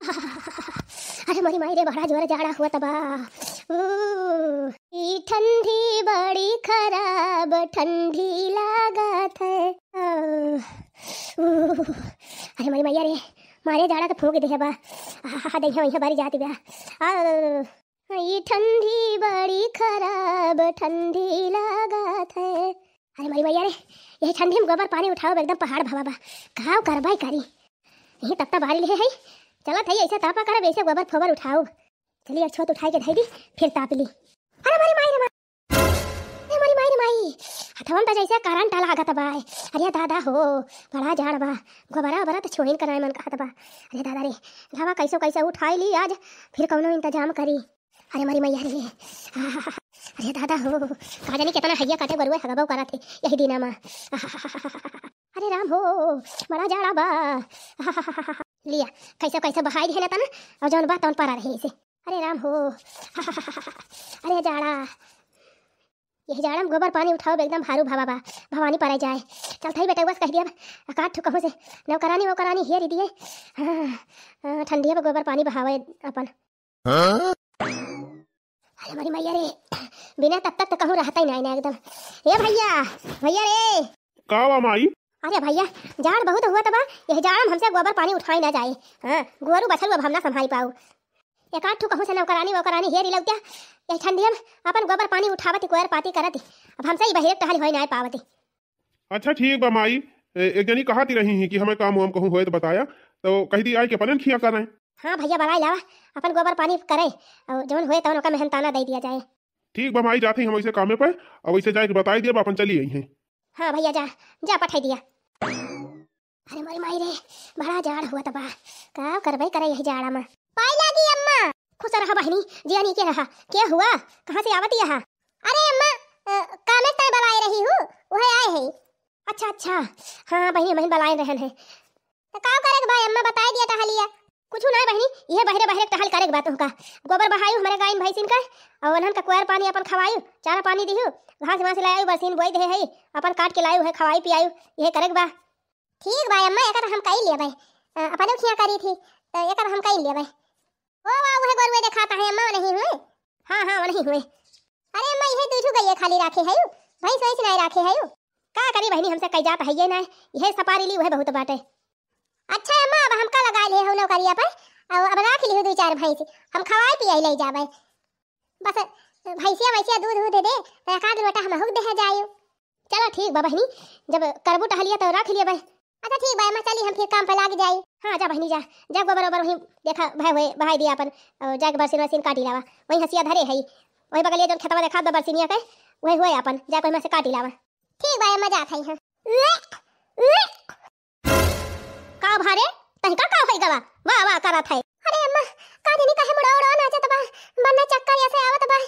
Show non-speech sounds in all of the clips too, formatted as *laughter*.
*laughs* अरे मरी माई रे बड़ा जोर जाड़ा हुआ तबा ई ठंडी बड़ी खराब ठंडी लागत था अरे मरी मैया रे मारे जाड़ा तो फूक दे बा हा देखो वहीं बारी जाती बा ये ठंडी बड़ी खराब ठंडी लागत था अरे मरी मैया रे ये ठंडी में गोबर पानी उठाओ एकदम पहाड़ भवा बा घाव करबाई करी यही तत्ता तब बारी ले है चला था ऐसा तापा कर वैसे गोबर फोबर उठाओ चलिए अब छोट उठाई के धई दी फिर ताप ली अरे मारी माई रे माई मारी माई रे माई हथवन त जैसे करंट आ लागत बा अरे दादा हो बड़ा झाड़ बा गोबरा बरा त तो छोइन कराए मन कहत बा अरे दादा रे धावा कैसे कैसे उठाई ली आज फिर कौनो इंतजाम करी अरे मारी मैया रे अरे दादा हो का जाने कितना हैया काटे बरुए हगबो करा थे यही दिना माँ अरे राम हो बड़ा जाड़ा बा लिया कैसा कैसा बहाई दिए ना तना और जौन बा तौन पारा रही इसे अरे राम हो *laughs* अरे जाड़ा यही जाड़ा हम गोबर पानी उठाओ एकदम भारू भावा बा भवानी पारा जाए चल ही बेटा बस कह दिया काट ठू कहूँ से नौ करानी वो करानी हियर ही दिए हाँ, हाँ, ठंडी है गोबर पानी बहावे अपन अरे मरी मैया रे बिना तब तक तो कहूँ रहता ही ना एकदम ए भैया भैया रे का माई अरे भैया जाड़ बहुत हुआ तबा यह जाड़ में हमसे गोबर पानी उठाई ना जाए हाँ गोरू बछल अब हम ना संभाल पाऊ एक आठ ठू कहूँ से नौकरानी वोकरानी लग इलौत्या यही ठंडी हम अपन गोबर पानी उठावती कोयर पाती करती अब हमसे ही बहिरे टहल हो ना पावती अच्छा ठीक बा माई एक जनी कहती रही हैं कि हमें काम वाम कहूँ हो तो बताया तो कह दी आई के पलन खिया कर रहे हाँ भैया बड़ा लावा अपन गोबर पानी करें और जो हुए तो उनका मेहनताना दे दिया जाए ठीक बा माई जाती हम ऐसे कामे पर और ऐसे जाए बताई दिया अपन चली आई हैं हाँ भैया जा जा पठाई दिया अरे मारी माई रे बड़ा जाड़ हुआ तबा का कर भाई करे यही जाड़ा में पाई लागी अम्मा खुश रहा बहनी जियानी के रहा क्या हुआ कहाँ से आवत यहाँ अरे अम्मा काम में ताई बलाए रही हूँ वह आए है अच्छा अच्छा हाँ बहनी बहन बलाए रहन है तो का करे भाई अम्मा बताए दिया था लिया कुछ ना बहनी यह बहरे बहरे टहल करे बात का गोबर बहायु हमारे गायन भाई सिंह का और वनहन का कुआर पानी अपन खवायु चारा पानी दिहु घास वास लायु बसीन बोई दे है अपन काट के लायु है खवाई पियायु यह करे बा ठीक बा अम्मा एकर हम कई ले भाई अपन खिया करी थी तो एकर हम कई ले भाई ओ वाह वह में दिखाता है अम्मा नहीं हुए हां हां नहीं हुए अरे अम्मा यह दूजू गई खाली राखे है भाई सोई नहीं राखे है का करी बहनी हमसे कई जात है ये ना यह सपारी ली वह बहुत बाटे अच्छा अम्मा अब हमका लगा ले हो नौकरिया पर अब अब रख लियो दो चार भैंस हम खवाए पिए ले जाबे बस भैंसिया वैसिया दूध दूध दे दे रखा दे बेटा हम हुक दे जाइयो चलो ठीक बा बहनी जब करबो टहलिया तो रख लिए भाई अच्छा ठीक भाई मैं चली हम फिर काम पे लाग जाई हाँ जा बहनी जा जा गोबर ओबर वहीं देखा भाई भाई भाई दिया अपन जा के बरसिन वरसिन काटी लावा वहीं हसिया धरे है वहीं बगलिया जो खेतवा देखा दो बरसिनिया के वही हुए अपन जा कोई में से काटी लावा ठीक भाई मजा आता ही हाँ भारे तहका का होई गवा वाह वाह करत है अरे अम्मा का जनी कहे मुड़ा उड़ा ना जात बा बन्ना चक्कर ऐसे आवत बा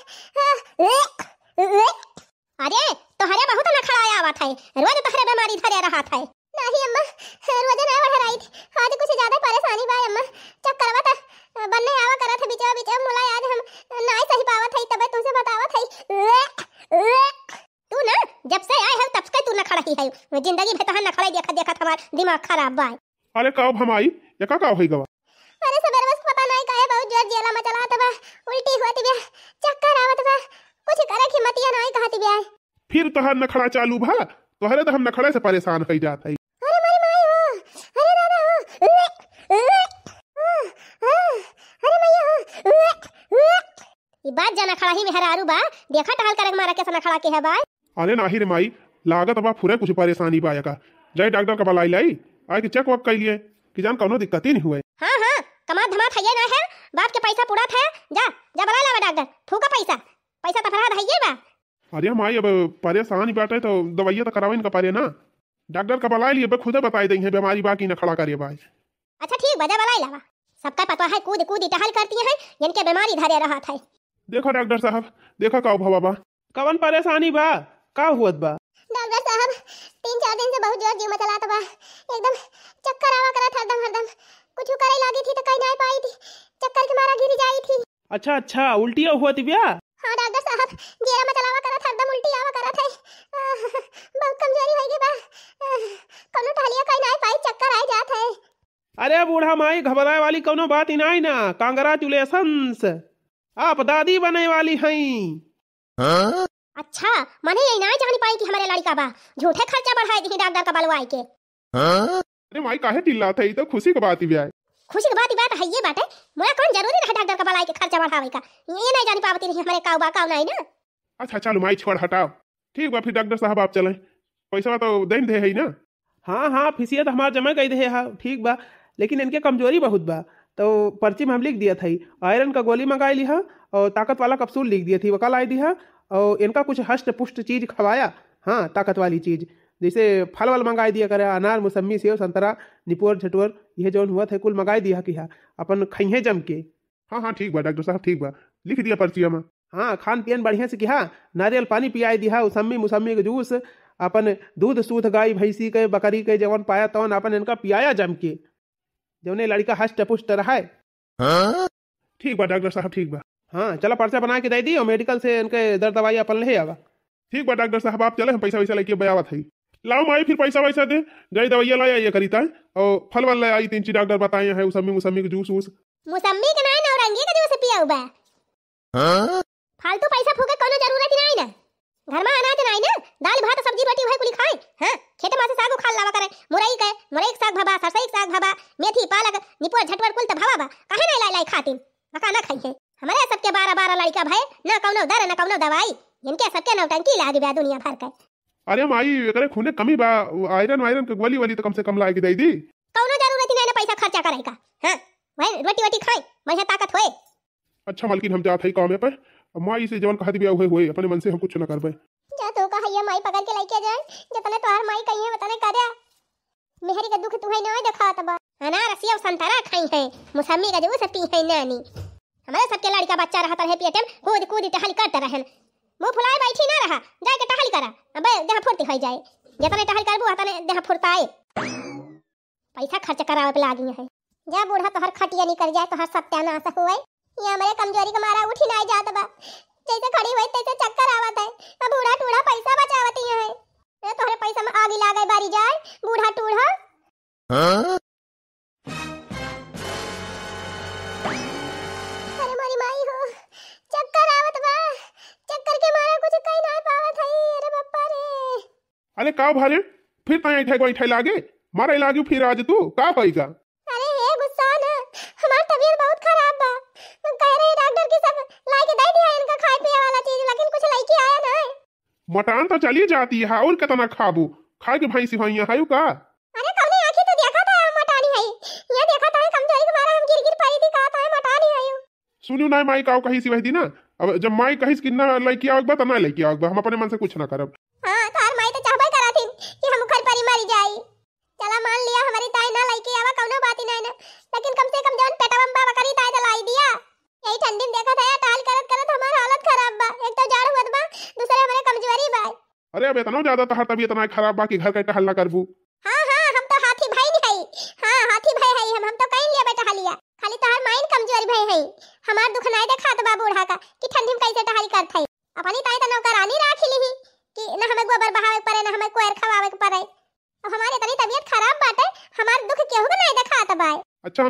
अरे तोहरे बहुत ना खड़ा आवत है रोज तोहरे बीमारी धरे रहत है नहीं अम्मा रोज ना थी आज कुछ ज्यादा परेशानी बा अम्मा चक्कर आवत बन्ने आवा करत है बीचा बीचा मुला आज हम नहीं सही पावत है तबे तुमसे बतावत है तू ना जब से आए हम तब से तू ना खड़ा ही है जिंदगी भर तो हम ना खड़ा देखा देखा हमारा दिमाग खराब बा अरे काव भमाई ये का काव होई गवा अरे सबर बस पता नहीं काए बहुत जोर जेला मचला तब उल्टी होती बे चक्कर आवत बा कुछ करे की मतिया नहीं कहत बे फिर तहर नखड़ा चालू भा तोहरे तो हम नखड़े से परेशान हो जात है अरे मेरी माई हो अरे दादा हो अरे मैया हो ई बात जाना खड़ा ही में हरारू बा देखा टहल करक मारा के सना खड़ा के है बा अरे नाही रे माई लागत बा फुरे कुछ परेशानी बा का जय डॉक्टर का बलाई लाई आई के चेक वर्क कर लिए कि जान कोनो दिक्कत ही नहीं हुए हां हां कमा धमा खाइए ना है हाँ। बाप के पैसा पूरा था जा जा बला लावा डॉक्टर ठूका पैसा पैसा तफरा तो रहिए बा अरे हम आई अब परेशानी बैठे तो दवाइयां तो करावे इनका पारे ना डॉक्टर का बुला लिए बे खुद बता दे है बीमारी बाकी ना खड़ा करिए भाई अच्छा ठीक बजा बुला लावा सबका पता है कूद कूद टहल करती है इनके बीमारी धरे रहा था देखो डॉक्टर साहब देखो का बाबा कवन परेशानी बा का हुआ बा डॉक्टर साहब तीन चार दिन से बहुत जोर जीव मचला था बा एकदम चक्कर आवा करत हरदम हरदम कुछ करे लागी थी तो कहीं ना पाई थी चक्कर के मारा गिर जाई थी अच्छा अच्छा उल्टी हुआ थी भैया हां डॉक्टर साहब जेरा मचलावा करत हरदम उल्टी आवा करत है बहुत कमजोरी होई गई बा कोनो टहलिया कहीं ना पाई चक्कर आ जात है अरे बूढ़ा माई घबराए वाली कोनो बात ही नहीं ना कांग्रेचुलेशंस आप दादी बने वाली हैं हाँ? अच्छा माने ये ना जानी पाई कि हमारे लड़का बा झूठे खर्चा बढ़ाए दी डाक्टर का बलवाई के हां अरे माई काहे चिल्ला था ये तो खुशी की बात ही है खुशी की बात ही बात तो है ये बात है मोला कौन जरूरी रहा डाक्टर का बलवाई के खर्चा बढ़ावे का ये नहीं जानी पावती नहीं हमारे काऊ बा काऊ नहीं ना अच्छा चलो माई छोड़ हटाओ ठीक बा फिर डॉक्टर साहब आप चलें पैसा तो देन दे है ना हां हाँ, हाँ फीसियत हमार जमा कर दे हाँ ठीक बा लेकिन इनके कमजोरी बहुत बा तो पर्ची में हम लिख दिया था आयरन का गोली मंगाई ली हाँ, और ताकत वाला कप्सूल लिख दिया थी वो कल आई दी है और इनका कुछ हष्ट पुष्ट चीज़ खवाया हाँ ताकत वाली चीज़ जैसे फल वल मंगाई दिया करे अनार मौसमी सेब संतरा निपोर झटवर यह जौन हुआ था कुल मंगाई दिया कि अपन खइहे जम के हाँ हाँ ठीक बा डॉक्टर साहब ठीक बा लिख दिया पर्ची में हाँ खान पियन बढ़िया से किया नारियल पानी पिया दिया उसम्मी मुसम्मी के जूस अपन दूध सूध गाय भैंसी के बकरी के जवन पाया तवन अपन इनका पियाया जम के जवने लड़का हष्ट पुष्ट रहा है हाँ? ठीक बा डॉक्टर साहब ठीक बा हाँ चला पर्चा बना के दे दी और मेडिकल से इनके दर्द दवाई अपन ले आवा ठीक बा डॉक्टर साहब आप चले हम पैसा वैसा लेके बयावत है लाओ माई फिर पैसा वैसा दे गई दवाइया ला आइए करीता और फल वल लाई तीन चीज डॉक्टर बताए हैं उसमी मुसम्मी का जूस वूस मुसम्मी का नहीं नौरंगी का जूस पिया हुआ हां फालतू पैसा फूके कोनो जरूरत ही नहीं ना घर में अनाज नहीं ना दाल भात सब्जी बटी हुई कुली खाए हां खेत में से साग उखाल लावा करे मुरई के मुरई के साग भाबा सरसों के साग भाबा मेथी पालक निपुर झटवर कुल त तो भाबा बा काहे नहीं लाई लाई खातिन बका ना खाई है लड़का भाई ना कौनो दर ना कौनो दवाई इनके सबके नौटंकी लाग बा दुनिया भर के अरे माई एकरे खूने कमी बा आयरन वायरन के गोली वाली तो कम से कम लाग दे दी कौनो जरूरत नहीं ना पैसा खर्चा करे का हां भाई रोटी वोटी खाई मैं ताकत होए अच्छा मालकिन हम जात हई कामे पे माई से जवन कहत बिया होए होए अपने मन से हम कुछ ना करबे जा तो कहैया माई पकड़ के लेके जा जतने तोहर माई कहिए बताने करे मेहरी का दुख तू है ना देखा तब तो अनार सेब संतरा खाई है मौसमी का जूस पी है नानी हमारे सबके लड़का बच्चा रहता रहे पिए कूद कूद टहल करता रहन मु फुलाए बैठी ना रहा के टहल करा अब देह फुर्ती हो जाए जतने टहल करबू अतने देह फुर्ताए पैसा खर्च करावे पे लागी है जा बूढ़ा तोहर खटिया निकल जाए तोहर सत्यानाश होए ये हमारे कमजोरी के मारा उठी ना जात बा जैसे खड़ी होई तैसे चक्कर आवत है अब बूढ़ा टूढ़ा पैसा बचावती है ए तोहरे पैसा में आग लागे बारी जाए बूढ़ा टूढ़ा हां चक्कर के मारा कुछ कहीं ना पावत है अरे बप्पा रे अरे का भारे फिर कहीं ठे कोई ठे लागे मारे लागे फिर आज तू का पाईगा अरे हे गुस्सा ना हमार तबीयत बहुत खराब बा कह रहे डॉक्टर के सब लाके दे दिया इनका खाए पिए वाला चीज लेकिन कुछ लेके आया ना मटान तो चली जाती है और कितना खाबू खा के भाई सिवाइया हायू का अरे कौने आंखी तो देखा था मटानी है ये देखा था कमजोरी के मारा हम गिर गिर पड़ी थी का था मटानी है सुनियो ना माई काऊ कहीं सिवाय दी ना अब जब माई कहिस कि ना लाइक आवक बा त तो ना लाइक आवक बा हम अपने मन से कुछ ना करब हां थार तो माई त तो चाहबे कराथिन कि हम घर पर मरी जाई चला मान लिया हमारी ताई ना लाइक आवा कोनो बात ही ना ना लेकिन कम से कम जवन पेटवम बा बकरी ताई दलाई दिया यही ठंडी में देखा था टाल करत करत हमार हालत खराब बा एक तो जाड़ हुत बा दूसरे हमारे कमजोरी बा अरे अब इतना ज्यादा तहर तबीयत ना खराब बा कि घर का टहल ना करबू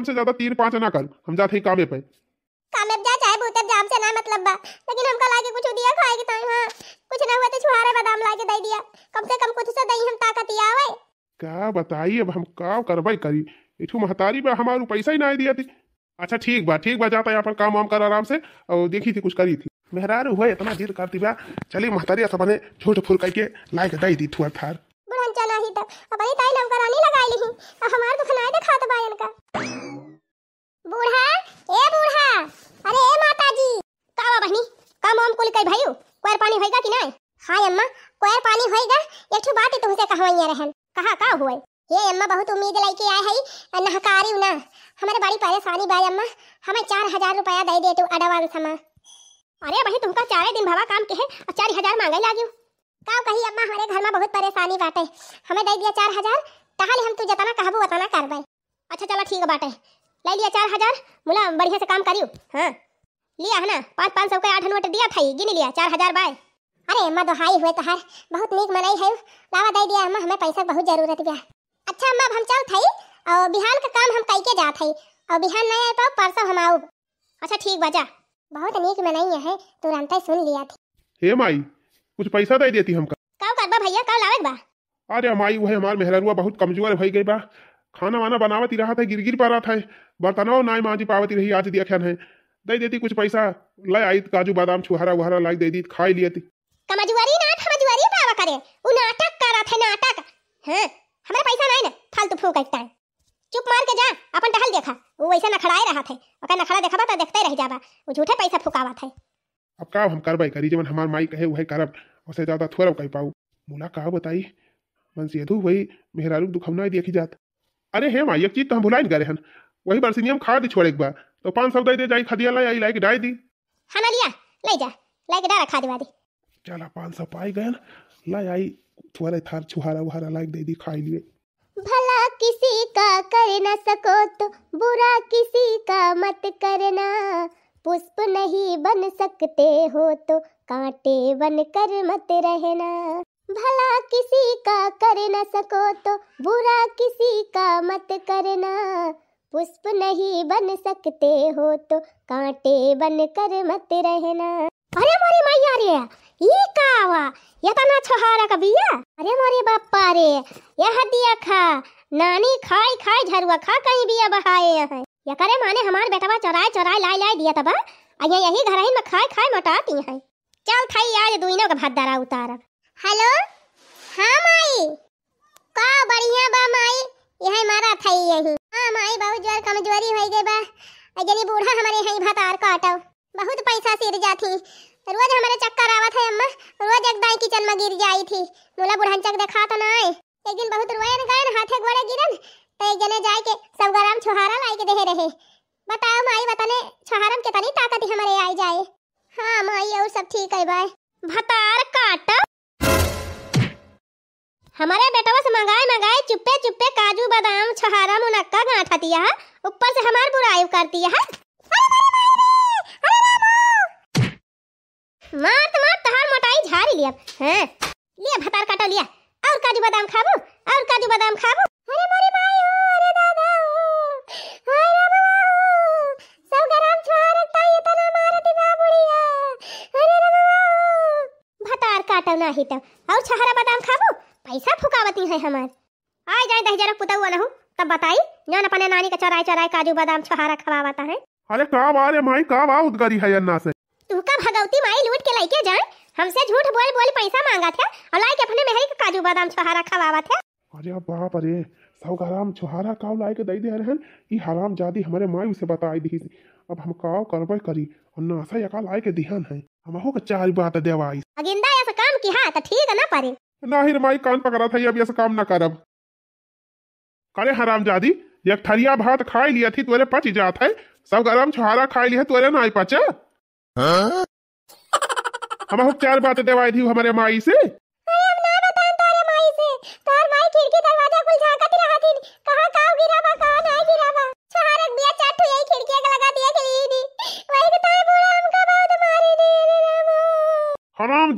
जाम से ज्यादा तीन पांच ना कर हम जाते ही कामे पे काबे जा चाहे भूतब जाम से ना मतलब बा लेकिन हम हमका लागे कुछ दिया खाए के तई तो हां कुछ ना हुआ तो छुहारे बादाम लाके दे दिया कम से कम कुछ से तो दई हम ताकत होए का बताई अब हम का करबई करी इठू महतारी बा हमारो पैसा ही ना दिया थी अच्छा ठीक बा ठीक बा जाता यहाँ पर काम वाम कर आराम से और देखी थी कुछ करी थी मेहरार हुए इतना देर करती बा चली महतारी सबने झूठ फुर करके लाइक दे दी थुआ थार बुढ़ान चला ही तक अपने ताई लवकर आने लगाई ली हमार दुखनाए तो देखा तो बायन का बूढ़ा ए बूढ़ा अरे ए माताजी कावा बहनी का मोम कुल कई भाईयो कोयर पानी होएगा कि नहीं हाय अम्मा कोयर पानी होएगा एक ठो बात तुमसे तो कहवाइया रहन कहा का हुआ ये अम्मा बहुत उम्मीद लेके आए है नहकारी ना हमारे बड़ी परेशानी बाय अम्मा हमें चार हजार रुपया दे दे तू एडवांस अम्मा अरे भाई तुमका चार दिन भावा काम के है और चार हजार मांगे लागियो काव कही अम्मा हमारे घर में बहुत परेशानी बाटे हमें दे दिया चार हजार तहाले हम तू जताना कहबो बताना दे अच्छा चलो ठीक बाटे ले लिया चार हजार मुला बढ़िया से काम करियो हाँ लिया है ना पाँच पाँच सौ का आठ नोट दिया था गिन लिया चार हजार बाय अरे अम्मा दोहाई तो हुए तो हर बहुत नीक मनाई है लावा दे दिया अम्मा हमें पैसा बहुत जरूरत गया अच्छा अम्मा हम चल थई और बिहान का काम हम कई के जात हई और बिहान नहीं आए पाओ तो परसों हम आऊ अच्छा ठीक बजा बहुत नीक मनाई है तुरंत सुन लिया थी हे माई कुछ पैसा दे देती हम अरे हमारी वह हमार हुआ बहुत कमजोर भाई गई बा खाना वाना बनावती रहा था गिर गिर पा रहा था बर्तनवा नाई माजी पावती रही आज दिया ख्यान है दे देती कुछ पैसा ले आई काजू बादाम छुहारा वुहारा लाई दे दी खाई लिया थी कमजुआरी ना था थमजुआरी पावा करे उ नाटक कर रहा था नाटक हां हमरा पैसा नहीं ना फालतू फूकता है चुप मार के जा अपन टहल देखा वो वैसा नखड़ाए रहा थे ओका नखड़ा देखा तो देखते रह जाबा वो झूठे पैसा फुकावा था अब का हम कार्रवाई करी जमन हमार माई कहे वह करब उसे ज़्यादा थोड़ा कह पाऊ मोला कहा बताई मनसेधु वही मेहरा मेहरारू नहीं देखी जात अरे हे माई एक चीज तो हम भुलाई गए हन वही बरसिनियम खा दी छोड़े एक बार तो पाँच सौ दे दे जाई खदिया ला आई लाइक डाय दी हाँ लिया ले जा लाइक डाय डारा खा दिवा दी चला पाँच सौ पाई गए ला आई थोड़ा थार छुहारा वहारा लाइक दे दी खाई लिए भला किसी का कर ना सको तो बुरा किसी का मत करना पुष्प नहीं बन सकते हो तो कांटे बन कर मत रहना भला किसी का कर न सको तो बुरा किसी का मत करना पुष्प नहीं बन सकते हो तो कांटे बन कर मत रहना अरे मोरे मैया रे ये का हुआ ये तना तो छोहारा का बिया अरे मोरे बापा रे यह दिया खा नानी खाई खाई झरुआ खा कहीं बिया बहाए है यकरे माने हमार बेटावा चराय चराय लाय लाय दिया तबा अये यही घर में खाय खाय मटाती है चल थई आज दुइनो का भात दरा उतार हेलो हां माई का बढ़िया बा माई यही मारा थई यही हां माई बहुत जोर कमजोरी होई गई बा अजरी बूढ़ा हमारे यही भात आर काटो बहुत पैसा सिर जाती रोज हमारे चक्कर आवत है अम्मा रोज एक दाई की में गिर जाई थी मोला बुढ़ान चक देखा तो ना एक दिन बहुत रोए न गए हाथे गोड़े गिरन तो एक जने जाए के सब गरम छोहारा लाई के दे रहे बताओ माई बताने छोहारन के तनी ताकत ही हमारे आई जाए हाँ माई और सब ठीक है भाई भतार काट हमारे बेटवा से मंगाए मंगाए चुप्पे चुप्पे काजू बादाम छहारा मुनक्का गांठा दिया है ऊपर से हमार बुराई करती है मात मात तहार मोटाई झाड़ी लिया हैं हाँ, लिया भतार काटा लिया और काजू बादाम खाबू और काजू बादाम खाबू रही तब तो। और छहरा बादाम खाबो पैसा फुकावती है हमार आए जाए दह जरा पुता वाला ना तब बताई जान अपने नानी का चराय चराय काजू बादाम छहरा खवावाता है अरे का बात है माई का बात उद्गारी है अन्ना से तू का भगवती माई लूट के लेके जान हमसे झूठ बोल बोल पैसा मांगा थे और लाइक अपने मेहरी का काजू बादाम छहरा खवावा थे अरे बाप अरे सौ ग्राम छुहारा काव लाए के दई दे रहे ई हराम जादी हमारे माई उसे बताई दी अब हम काव करबे करी और नासा यका लाए के दिहन है हम हो के चार बात देवाई अगिंदा ऐसा काम की हां तो ठीक है ना पारी ना ही माई कान पकड़ा था ये अभी ऐसा काम ना करब करे हराम हाँ, जादी ये थरिया भात खाई लिया थी तोरे पच जात है सब गरम छुहारा खाई लिया तोरे ना आई पचे हाँ? हम हो चार बात देवाई थी हमारे माई से, हम ना बताए माई से। माई खिड़की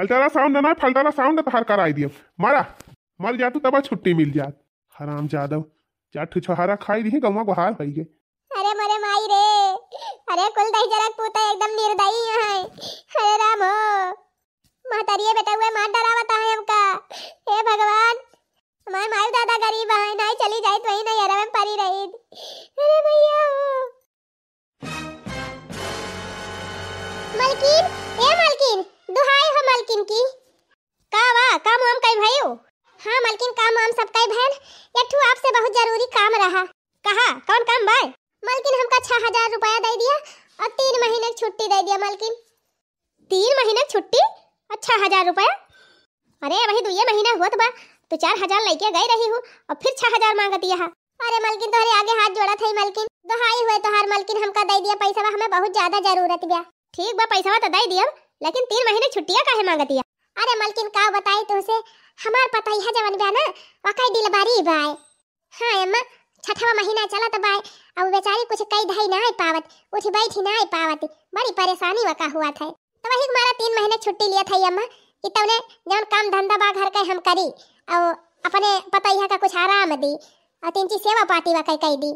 अल्टारा साउंड ना फल्टारा साउंड तो हर कर आई दियो मारा मर जा तू तब छुट्टी मिल जात हराम जादव जाठ छोहारा खाई दी गवा को हार भई गए अरे मरे माई रे अरे कुल दही जरा पूता एकदम निर्दयी है अरे राम हो मातारिए बेटा हुए मार डरावता है हमका हे भगवान हमारे माई दादा गरीब है नहीं चली जाए तो ही नहीं अरे मैं परी रही अरे भैया मलकीन ए मलकीन मालकिन हमका छह हजार रुपया दे दिया और तीन महीने की छुट्टी दे दिया मालकिन तीन महीने की छुट्टी और छह हजार रुपया अरे वही दुए तो महीना हुआ था तो चार हजार लेके गए रही हूँ और फिर छह हजार मांगती है अरे मलकिन तुम्हारे तो आगे हाथ जोड़ा था मालकिन दोहाई हुए तो हर मालकिन हमका दे दिया पैसा हमें बहुत ज्यादा जरूरत गया ठीक बा पैसा तो दे दिया लेकिन तीन महीने छुट्टियाँ कहे मांगती है अरे मलकिन का बताई तुमसे हमार पता ही है जवन बा ना वकाई दिल बारी बाय हाँ अम्मा छठवा महीना चला तो बाय अब बेचारी कुछ कई धई ना आई पावत उठ बैठी ना आई पावत बड़ी परेशानी वका हुआ था तो वही हमारा तीन महीने छुट्टी लिया था अम्मा कि इतने जौन काम धंधा बा घर के हम करी और अपने पतैया का कुछ आराम दी और तीन चीज सेवा पाती वका कई दी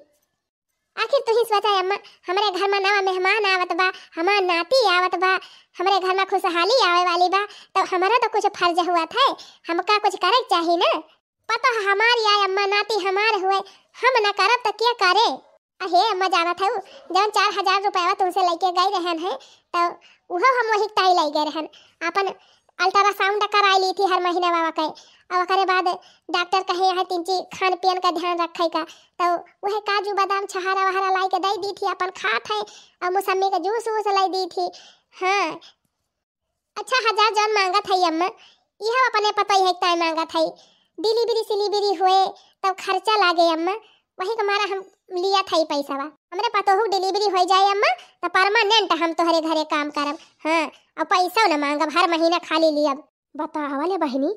आखिर तो ही सोचा अम्मा हमारे घर में नवा मेहमान आवत बा हमार नाती आवत बा हमारे घर में खुशहाली आवे वाली बा तो हमारा तो कुछ फर्ज हुआ था हमका कुछ करे चाहिए ना पता हमारी आय अम्मा नाती हमार हुए हम ना करब तो क्या करे अहे अम्मा जाना था जवन चार हजार रुपया तुमसे तो लेके गए रहन है तो वह हम वही ताई लग गए रहन अपन अल्ट्रासाउंड करा ली थी हर महीने बाबा के अब ओकरे बाद डॉक्टर कहे यहाँ तीन चीज खान पियन का ध्यान रखे का तो वह काजू बादाम छहरा वहरा लाई के दे दी थी अपन खात है और मौसमी का जूस वूस लाई दी थी हाँ अच्छा हजार जन मांगा था अम्मा यह अपने पता ही है टाइम मांगा था डिलीवरी सिलीवरी हुए तब तो खर्चा लागे अम्मा वही तुम्हारा हम लिया था ही पैसा वा हमरे पतो हो डिलीवरी हो जाए अम्मा तो परमानेंट हम तो हरे घरे काम करब हाँ और पैसा ना मांगब हर महीना खाली लिया बतावा ले बहनी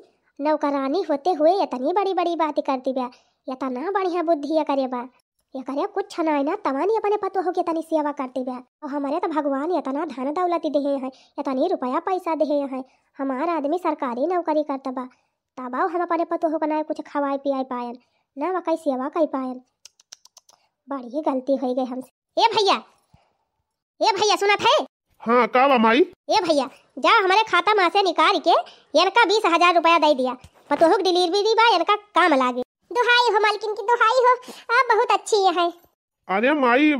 नौकरानी होते हुए इतनी बड़ी बड़ी बात करती बा इतना बढ़िया बुद्धि करे बा ये करे कुछ ना ना तवानी अपने पतो हो के तनी सेवा करती बा और हमारे तो भगवान इतना धन दौलती दे है इतनी रुपया पैसा दे है हमारा आदमी सरकारी नौकरी करता बा तब हम अपने पतो हो ना कुछ खवाए पियाए पायन ना वकाई सेवा कर पायल बड़ी गलती हो गई हमसे ए भैया ए भैया सुना थे हाँ का माई ए भैया जा हमारे खाता माँ से निकाल के इनका बीस हजार रुपया दे दिया पतोहुक डिलीवरी दी बा इनका काम लागे दुहाई हो मालकिन की दुहाई हो आप बहुत अच्छी है अरे माई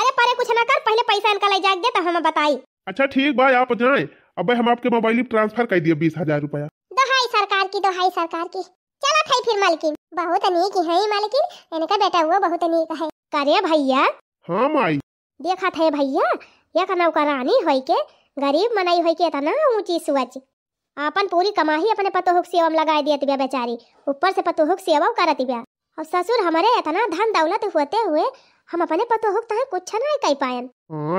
अरे परे कुछ ना कर पहले पैसा इनका ले जाग दे तो हमें बताई अच्छा ठीक भाई आप जाए अब हम आपके मोबाइल ट्रांसफर कर दिए बीस हजार रुपया दुहाई सरकार की दुहाई सरकार की चला थे फिर मालकिन बहुत अनेक है मालकिन इनका बेटा हुआ बहुत अनेक है करे भैया हाँ माई देखा थे भैया एक नौ रानी हो के गरीब मनाई हो के इतना ऊंची सोच अपन पूरी कमाही अपने पतोहुक सेवा में लगा दिया तिबिया बेचारी ऊपर से पतोहुक सेवा कर तिबिया और ससुर हमारे इतना धन दौलत होते हुए हम अपने पतोहुक तहे कुछ नहीं कह पाए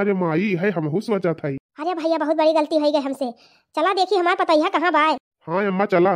अरे माई है हम सोचा था अरे भैया बहुत बड़ी गलती हो गई हमसे चला देखी हमारे पतैया कहाँ बाय हाँ अम्मा चला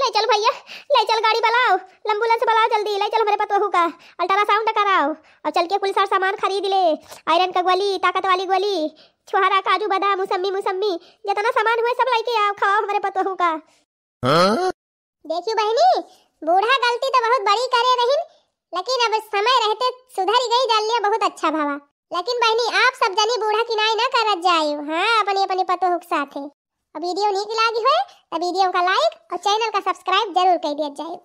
ले चल भैया ले चल गाड़ी बुलाओ एम्बुलेंस बुलाओ जल्दी ले चल हमारे पतोहू का अल्ट्रासाउंड कराओ और चल के पुलिस और सामान खरीद ले आयरन का गोली ताकत वाली गोली छुहारा काजू बादाम मुसम्मी मुसम्मी जितना सामान हुए सब लेके आओ खाओ हमारे पतोहू का देखियो बहनी बूढ़ा गलती तो बहुत बड़ी करे रहिन लेकिन अब समय रहते सुधर गई जान बहुत अच्छा भावा लेकिन बहनी आप सब जनी बूढ़ा किनाई ना करत जायो हाँ अपनी अपनी पतोहू के साथ वीडियो नीक लगी हो तो वीडियो का लाइक और चैनल का सब्सक्राइब जरूर कर दिया जाए